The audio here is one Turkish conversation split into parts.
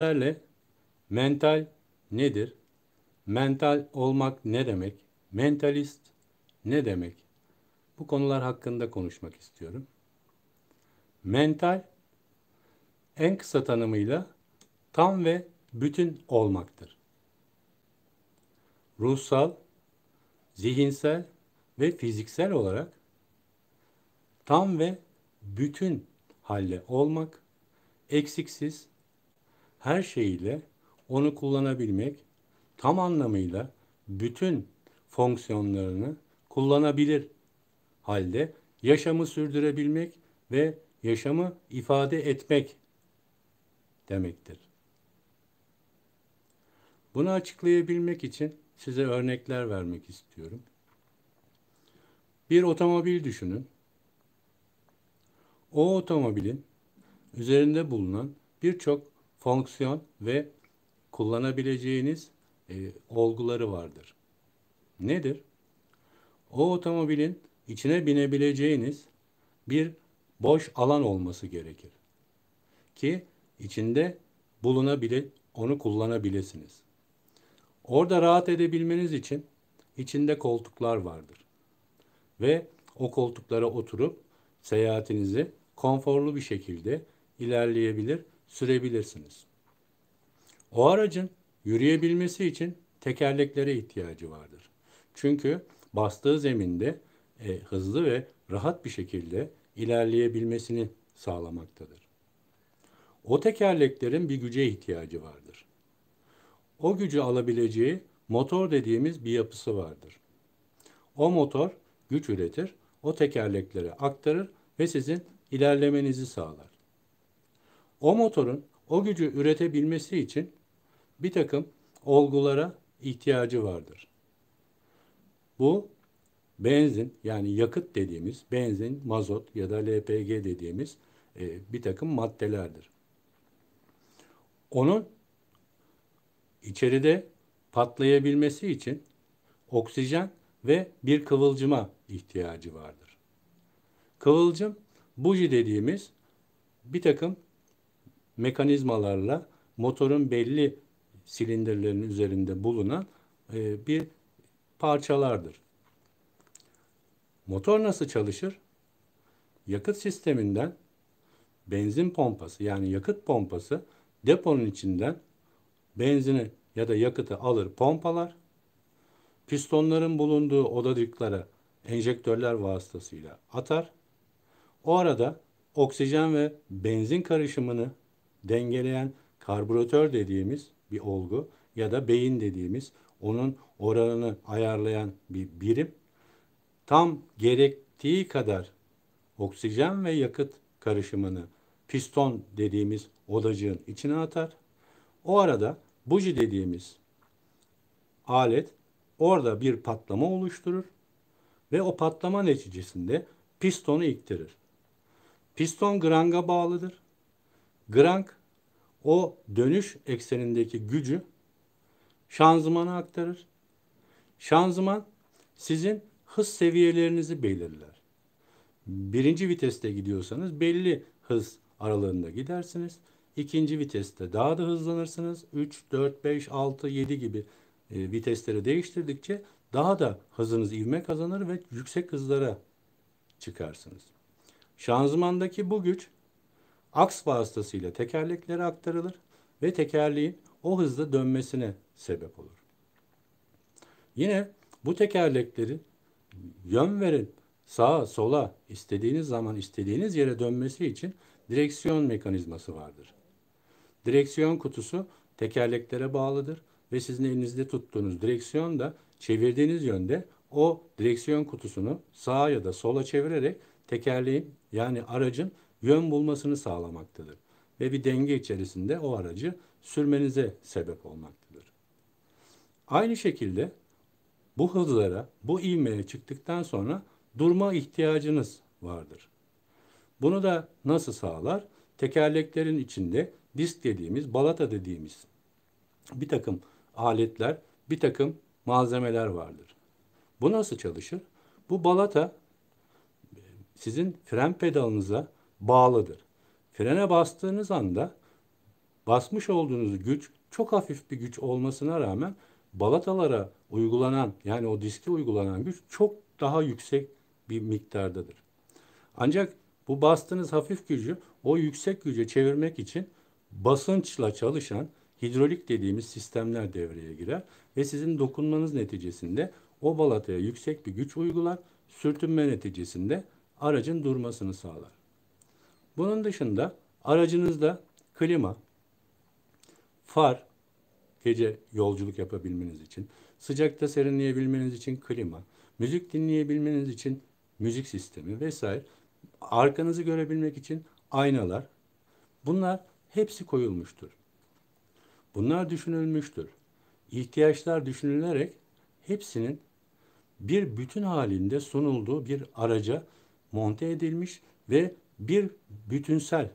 Örneklerle mental nedir? Mental olmak ne demek? Mentalist ne demek? Bu konular hakkında konuşmak istiyorum. Mental en kısa tanımıyla tam ve bütün olmaktır. Ruhsal, zihinsel ve fiziksel olarak tam ve bütün halle olmak, eksiksiz, her şeyiyle onu kullanabilmek, tam anlamıyla bütün fonksiyonlarını kullanabilir halde yaşamı sürdürebilmek ve yaşamı ifade etmek demektir. Bunu açıklayabilmek için size örnekler vermek istiyorum. Bir otomobil düşünün. O otomobilin üzerinde bulunan birçok fonksiyon ve kullanabileceğiniz e, olguları vardır. Nedir? O otomobilin içine binebileceğiniz bir boş alan olması gerekir. Ki içinde bulunabilir, onu kullanabilirsiniz. Orada rahat edebilmeniz için içinde koltuklar vardır. Ve o koltuklara oturup seyahatinizi konforlu bir şekilde ilerleyebilir sürebilirsiniz. O aracın yürüyebilmesi için tekerleklere ihtiyacı vardır. Çünkü bastığı zeminde e, hızlı ve rahat bir şekilde ilerleyebilmesini sağlamaktadır. O tekerleklerin bir güce ihtiyacı vardır. O gücü alabileceği motor dediğimiz bir yapısı vardır. O motor güç üretir, o tekerleklere aktarır ve sizin ilerlemenizi sağlar. O motorun o gücü üretebilmesi için bir takım olgulara ihtiyacı vardır. Bu benzin yani yakıt dediğimiz benzin, mazot ya da LPG dediğimiz e, bir takım maddelerdir. Onun içeride patlayabilmesi için oksijen ve bir kıvılcıma ihtiyacı vardır. Kıvılcım buji dediğimiz bir takım mekanizmalarla motorun belli silindirlerinin üzerinde bulunan e, bir parçalardır. Motor nasıl çalışır? Yakıt sisteminden benzin pompası yani yakıt pompası deponun içinden benzini ya da yakıtı alır pompalar. Pistonların bulunduğu odacıklara enjektörler vasıtasıyla atar. O arada oksijen ve benzin karışımını dengeleyen karbüratör dediğimiz bir olgu ya da beyin dediğimiz onun oranını ayarlayan bir birim tam gerektiği kadar oksijen ve yakıt karışımını piston dediğimiz odacığın içine atar. O arada buji dediğimiz alet orada bir patlama oluşturur ve o patlama neticesinde pistonu iktirir. Piston granga bağlıdır Grank o dönüş eksenindeki gücü şanzımana aktarır. Şanzıman sizin hız seviyelerinizi belirler. Birinci viteste gidiyorsanız belli hız aralığında gidersiniz. İkinci viteste daha da hızlanırsınız. 3, 4, 5, 6, 7 gibi e, vitesleri değiştirdikçe daha da hızınız ivme kazanır ve yüksek hızlara çıkarsınız. Şanzımandaki bu güç aks vasıtasıyla tekerleklere aktarılır ve tekerleğin o hızda dönmesine sebep olur. Yine bu tekerlekleri yön verin sağa sola istediğiniz zaman istediğiniz yere dönmesi için direksiyon mekanizması vardır. Direksiyon kutusu tekerleklere bağlıdır ve sizin elinizde tuttuğunuz direksiyon da çevirdiğiniz yönde o direksiyon kutusunu sağa ya da sola çevirerek tekerleğin yani aracın yön bulmasını sağlamaktadır ve bir denge içerisinde o aracı sürmenize sebep olmaktadır. Aynı şekilde bu hızlara, bu ivmeye çıktıktan sonra durma ihtiyacınız vardır. Bunu da nasıl sağlar? Tekerleklerin içinde disk dediğimiz, balata dediğimiz bir takım aletler, bir takım malzemeler vardır. Bu nasıl çalışır? Bu balata sizin fren pedalınıza bağlıdır. Frene bastığınız anda basmış olduğunuz güç çok hafif bir güç olmasına rağmen balatalara uygulanan yani o diski uygulanan güç çok daha yüksek bir miktardadır. Ancak bu bastığınız hafif gücü o yüksek güce çevirmek için basınçla çalışan hidrolik dediğimiz sistemler devreye girer ve sizin dokunmanız neticesinde o balataya yüksek bir güç uygular, sürtünme neticesinde aracın durmasını sağlar. Bunun dışında aracınızda klima, far, gece yolculuk yapabilmeniz için, sıcakta serinleyebilmeniz için klima, müzik dinleyebilmeniz için müzik sistemi vesaire, arkanızı görebilmek için aynalar. Bunlar hepsi koyulmuştur. Bunlar düşünülmüştür. İhtiyaçlar düşünülerek hepsinin bir bütün halinde sunulduğu bir araca monte edilmiş ve bir bütünsel,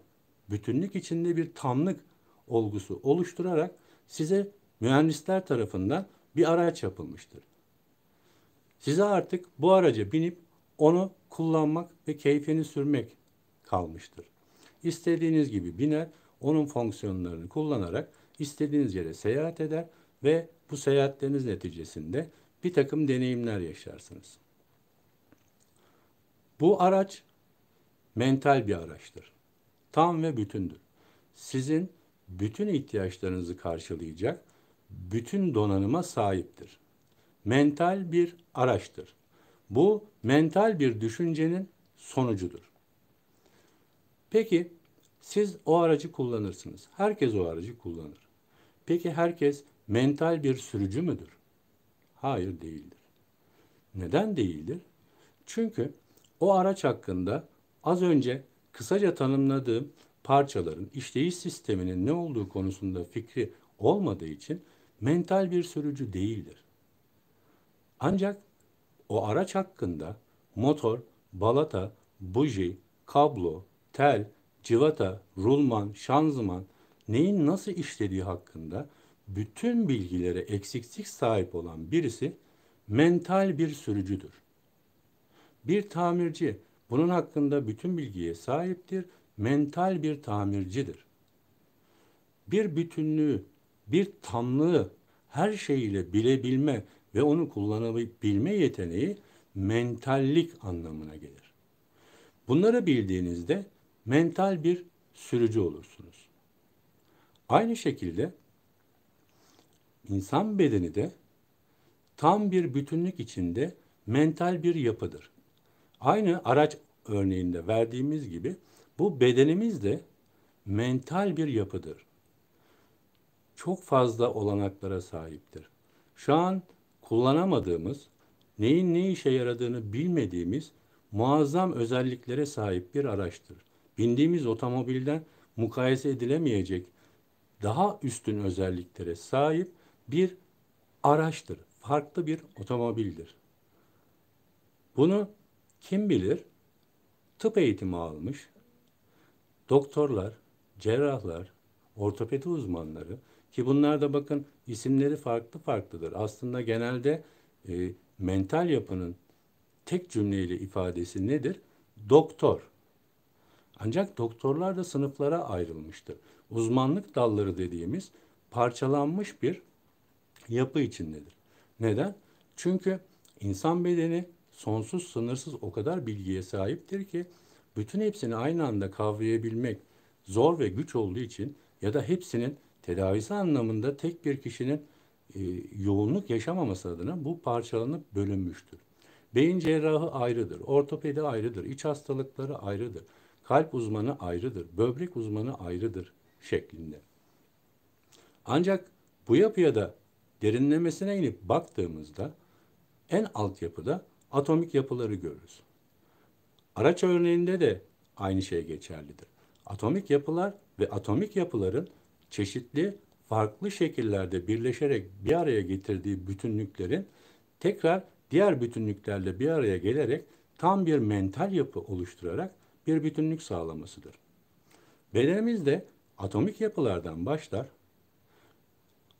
bütünlük içinde bir tamlık olgusu oluşturarak size mühendisler tarafından bir araç yapılmıştır. Size artık bu araca binip onu kullanmak ve keyfini sürmek kalmıştır. İstediğiniz gibi biner, onun fonksiyonlarını kullanarak istediğiniz yere seyahat eder ve bu seyahatleriniz neticesinde bir takım deneyimler yaşarsınız. Bu araç mental bir araçtır. Tam ve bütündür. Sizin bütün ihtiyaçlarınızı karşılayacak bütün donanıma sahiptir. Mental bir araçtır. Bu mental bir düşüncenin sonucudur. Peki siz o aracı kullanırsınız. Herkes o aracı kullanır. Peki herkes mental bir sürücü müdür? Hayır değildir. Neden değildir? Çünkü o araç hakkında Az önce kısaca tanımladığım parçaların işleyiş sisteminin ne olduğu konusunda fikri olmadığı için mental bir sürücü değildir. Ancak o araç hakkında motor, balata, buji, kablo, tel, civata, rulman, şanzıman neyin nasıl işlediği hakkında bütün bilgilere eksiksiz sahip olan birisi mental bir sürücüdür. Bir tamirci bunun hakkında bütün bilgiye sahiptir, mental bir tamircidir. Bir bütünlüğü, bir tamlığı her şeyiyle bilebilme ve onu kullanabilme yeteneği mentallik anlamına gelir. Bunları bildiğinizde mental bir sürücü olursunuz. Aynı şekilde insan bedeni de tam bir bütünlük içinde mental bir yapıdır. Aynı araç örneğinde verdiğimiz gibi bu bedenimiz de mental bir yapıdır. Çok fazla olanaklara sahiptir. Şu an kullanamadığımız, neyin ne işe yaradığını bilmediğimiz muazzam özelliklere sahip bir araçtır. Bindiğimiz otomobilden mukayese edilemeyecek daha üstün özelliklere sahip bir araçtır. Farklı bir otomobildir. Bunu kim bilir tıp eğitimi almış doktorlar, cerrahlar, ortopedi uzmanları ki bunlar da bakın isimleri farklı farklıdır. Aslında genelde e, mental yapının tek cümleyle ifadesi nedir? Doktor. Ancak doktorlar da sınıflara ayrılmıştır. Uzmanlık dalları dediğimiz parçalanmış bir yapı içindedir. Neden? Çünkü insan bedeni sonsuz sınırsız o kadar bilgiye sahiptir ki bütün hepsini aynı anda kavrayabilmek zor ve güç olduğu için ya da hepsinin tedavisi anlamında tek bir kişinin e, yoğunluk yaşamaması adına bu parçalanıp bölünmüştür. Beyin cerrahı ayrıdır, ortopedi ayrıdır, iç hastalıkları ayrıdır, kalp uzmanı ayrıdır, böbrek uzmanı ayrıdır şeklinde. Ancak bu yapıya da derinlemesine inip baktığımızda en altyapıda atomik yapıları görürüz. Araç örneğinde de aynı şey geçerlidir. Atomik yapılar ve atomik yapıların çeşitli farklı şekillerde birleşerek bir araya getirdiği bütünlüklerin tekrar diğer bütünlüklerle bir araya gelerek tam bir mental yapı oluşturarak bir bütünlük sağlamasıdır. Bedenimiz de atomik yapılardan başlar.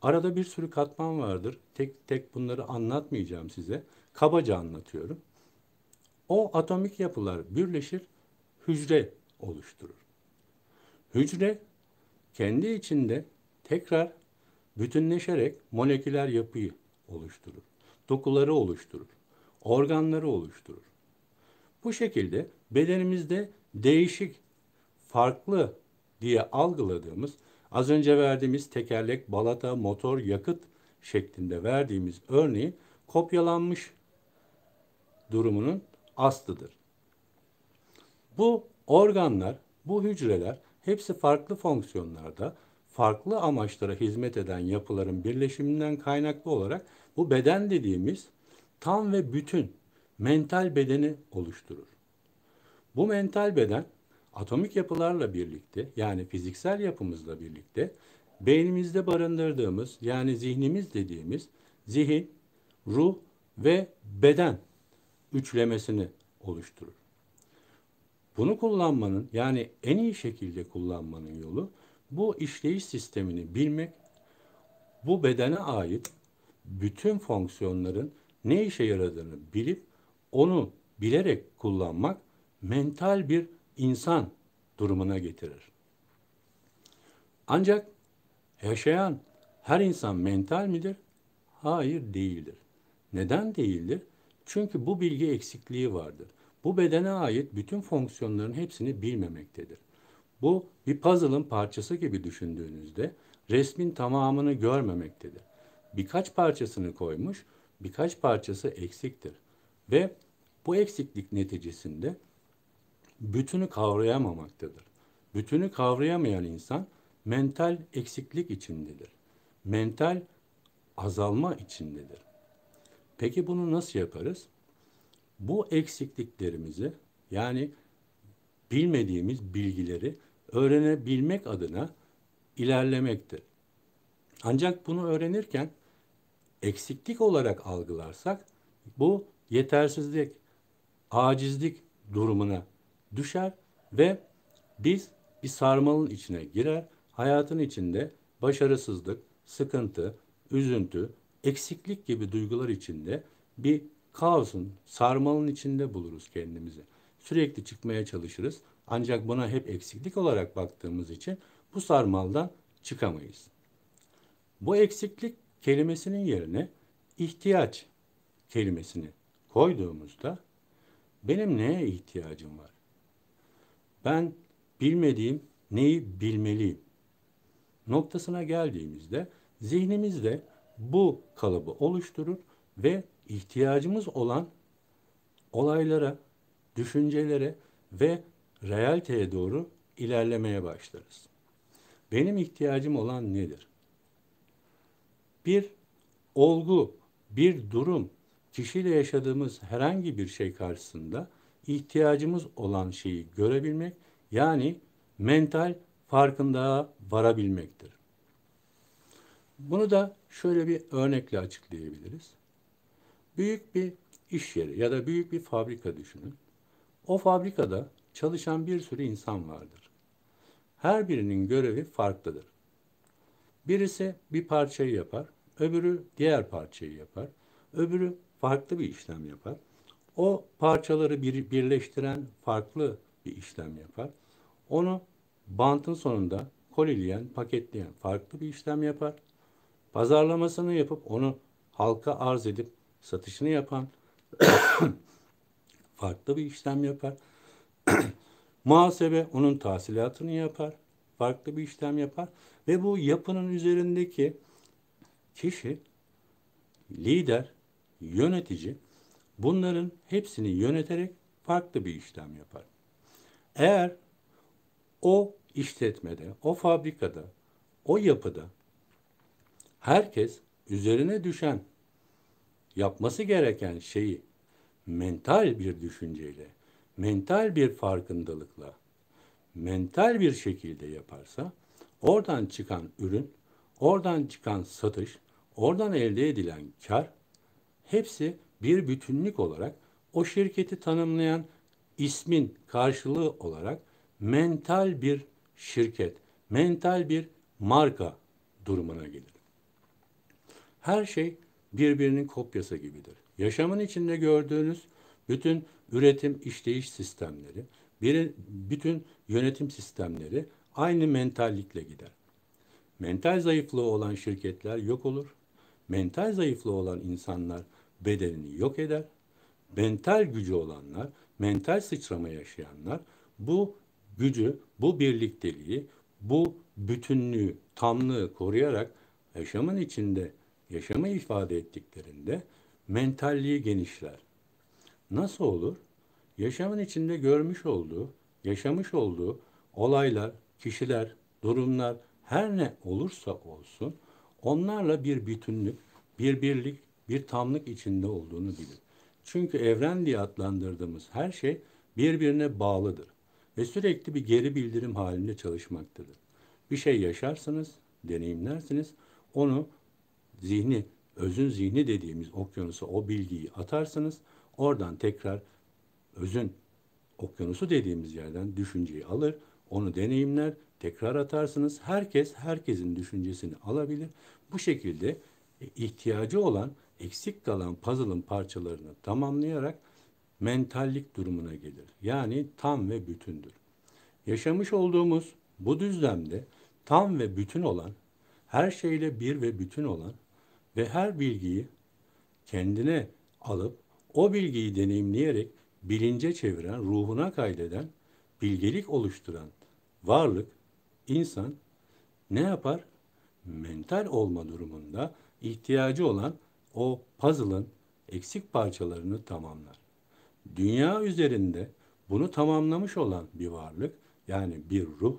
Arada bir sürü katman vardır. Tek tek bunları anlatmayacağım size. Kabaca anlatıyorum. O atomik yapılar birleşir, hücre oluşturur. Hücre kendi içinde tekrar bütünleşerek moleküler yapıyı oluşturur. Dokuları oluşturur. Organları oluşturur. Bu şekilde bedenimizde değişik, farklı diye algıladığımız az önce verdiğimiz tekerlek, balata, motor, yakıt şeklinde verdiğimiz örneği kopyalanmış durumunun aslıdır. Bu organlar, bu hücreler hepsi farklı fonksiyonlarda, farklı amaçlara hizmet eden yapıların birleşiminden kaynaklı olarak bu beden dediğimiz tam ve bütün mental bedeni oluşturur. Bu mental beden atomik yapılarla birlikte yani fiziksel yapımızla birlikte beynimizde barındırdığımız yani zihnimiz dediğimiz zihin, ruh ve beden üçlemesini oluşturur. Bunu kullanmanın yani en iyi şekilde kullanmanın yolu bu işleyiş sistemini bilmek, bu bedene ait bütün fonksiyonların ne işe yaradığını bilip onu bilerek kullanmak mental bir insan durumuna getirir. Ancak yaşayan her insan mental midir? Hayır değildir. Neden değildir? Çünkü bu bilgi eksikliği vardır. Bu bedene ait bütün fonksiyonların hepsini bilmemektedir. Bu bir puzzle'ın parçası gibi düşündüğünüzde resmin tamamını görmemektedir. Birkaç parçasını koymuş, birkaç parçası eksiktir. Ve bu eksiklik neticesinde bütünü kavrayamamaktadır. Bütünü kavrayamayan insan mental eksiklik içindedir. Mental azalma içindedir. Peki bunu nasıl yaparız? Bu eksikliklerimizi yani bilmediğimiz bilgileri öğrenebilmek adına ilerlemektir. Ancak bunu öğrenirken eksiklik olarak algılarsak bu yetersizlik, acizlik durumuna düşer ve biz bir sarmalın içine girer. Hayatın içinde başarısızlık, sıkıntı, üzüntü, eksiklik gibi duygular içinde bir kaosun, sarmalın içinde buluruz kendimizi. Sürekli çıkmaya çalışırız. Ancak buna hep eksiklik olarak baktığımız için bu sarmaldan çıkamayız. Bu eksiklik kelimesinin yerine ihtiyaç kelimesini koyduğumuzda benim neye ihtiyacım var? Ben bilmediğim neyi bilmeliyim? Noktasına geldiğimizde zihnimizde bu kalıbı oluşturur ve ihtiyacımız olan olaylara, düşüncelere ve realiteye doğru ilerlemeye başlarız. Benim ihtiyacım olan nedir? Bir olgu, bir durum, kişiyle yaşadığımız herhangi bir şey karşısında ihtiyacımız olan şeyi görebilmek yani mental farkındalığa varabilmektir. Bunu da şöyle bir örnekle açıklayabiliriz. Büyük bir iş yeri ya da büyük bir fabrika düşünün. O fabrikada çalışan bir sürü insan vardır. Her birinin görevi farklıdır. Birisi bir parçayı yapar, öbürü diğer parçayı yapar, öbürü farklı bir işlem yapar. O parçaları bir, birleştiren farklı bir işlem yapar. Onu bantın sonunda kolileyen, paketleyen farklı bir işlem yapar pazarlamasını yapıp onu halka arz edip satışını yapan farklı bir işlem yapar. Muhasebe onun tahsilatını yapar. Farklı bir işlem yapar. Ve bu yapının üzerindeki kişi, lider, yönetici bunların hepsini yöneterek farklı bir işlem yapar. Eğer o işletmede, o fabrikada, o yapıda herkes üzerine düşen yapması gereken şeyi mental bir düşünceyle, mental bir farkındalıkla, mental bir şekilde yaparsa oradan çıkan ürün, oradan çıkan satış, oradan elde edilen kar hepsi bir bütünlük olarak o şirketi tanımlayan ismin karşılığı olarak mental bir şirket, mental bir marka durumuna gelir. Her şey birbirinin kopyası gibidir. Yaşamın içinde gördüğünüz bütün üretim işleyiş sistemleri, biri, bütün yönetim sistemleri aynı mentallikle gider. Mental zayıflığı olan şirketler yok olur. Mental zayıflığı olan insanlar bedenini yok eder. Mental gücü olanlar, mental sıçrama yaşayanlar bu gücü, bu birlikteliği, bu bütünlüğü, tamlığı koruyarak yaşamın içinde yaşamı ifade ettiklerinde mentalliği genişler. Nasıl olur? Yaşamın içinde görmüş olduğu, yaşamış olduğu olaylar, kişiler, durumlar her ne olursa olsun onlarla bir bütünlük, bir birlik, bir tamlık içinde olduğunu bilir. Çünkü evren diye adlandırdığımız her şey birbirine bağlıdır ve sürekli bir geri bildirim halinde çalışmaktadır. Bir şey yaşarsınız, deneyimlersiniz, onu zihni, özün zihni dediğimiz okyanusa o bilgiyi atarsınız. Oradan tekrar özün okyanusu dediğimiz yerden düşünceyi alır, onu deneyimler, tekrar atarsınız. Herkes herkesin düşüncesini alabilir. Bu şekilde ihtiyacı olan, eksik kalan puzzle'ın parçalarını tamamlayarak mentallik durumuna gelir. Yani tam ve bütündür. Yaşamış olduğumuz bu düzlemde tam ve bütün olan, her şeyle bir ve bütün olan ve her bilgiyi kendine alıp o bilgiyi deneyimleyerek bilince çeviren, ruhuna kaydeden, bilgelik oluşturan varlık, insan ne yapar? Mental olma durumunda ihtiyacı olan o puzzle'ın eksik parçalarını tamamlar. Dünya üzerinde bunu tamamlamış olan bir varlık yani bir ruh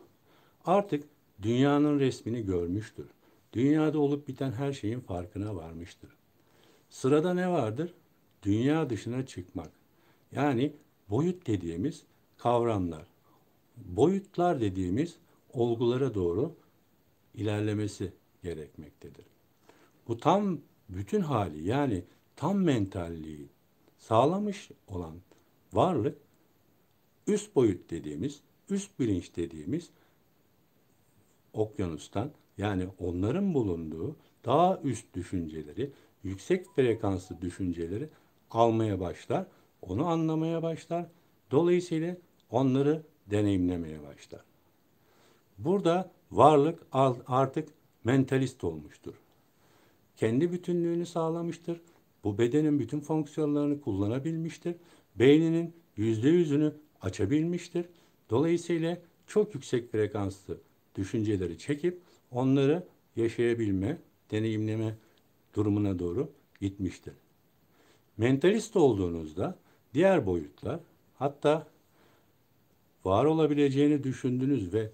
artık dünyanın resmini görmüştür. Dünyada olup biten her şeyin farkına varmıştır. Sırada ne vardır? Dünya dışına çıkmak. Yani boyut dediğimiz kavramlar. Boyutlar dediğimiz olgulara doğru ilerlemesi gerekmektedir. Bu tam bütün hali yani tam mentalliği sağlamış olan varlık üst boyut dediğimiz, üst bilinç dediğimiz okyanustan yani onların bulunduğu daha üst düşünceleri, yüksek frekanslı düşünceleri almaya başlar, onu anlamaya başlar. Dolayısıyla onları deneyimlemeye başlar. Burada varlık artık mentalist olmuştur. Kendi bütünlüğünü sağlamıştır. Bu bedenin bütün fonksiyonlarını kullanabilmiştir. Beyninin yüzde yüzünü açabilmiştir. Dolayısıyla çok yüksek frekanslı düşünceleri çekip onları yaşayabilme, deneyimleme durumuna doğru gitmiştir. Mentalist olduğunuzda diğer boyutlar hatta var olabileceğini düşündüğünüz ve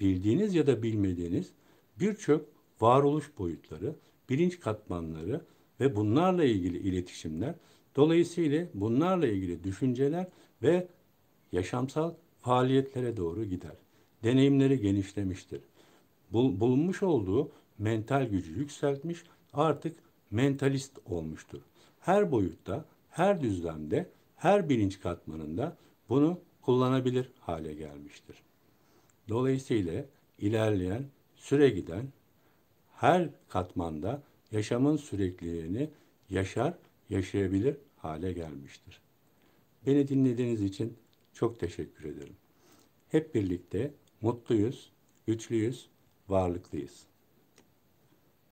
bildiğiniz ya da bilmediğiniz birçok varoluş boyutları, bilinç katmanları ve bunlarla ilgili iletişimler, dolayısıyla bunlarla ilgili düşünceler ve yaşamsal faaliyetlere doğru gider. Deneyimleri genişlemiştir bul, bulunmuş olduğu mental gücü yükseltmiş, artık mentalist olmuştur. Her boyutta, her düzlemde, her bilinç katmanında bunu kullanabilir hale gelmiştir. Dolayısıyla ilerleyen, süre giden her katmanda yaşamın sürekliliğini yaşar, yaşayabilir hale gelmiştir. Beni dinlediğiniz için çok teşekkür ederim. Hep birlikte mutluyuz, güçlüyüz, varlıklıyız.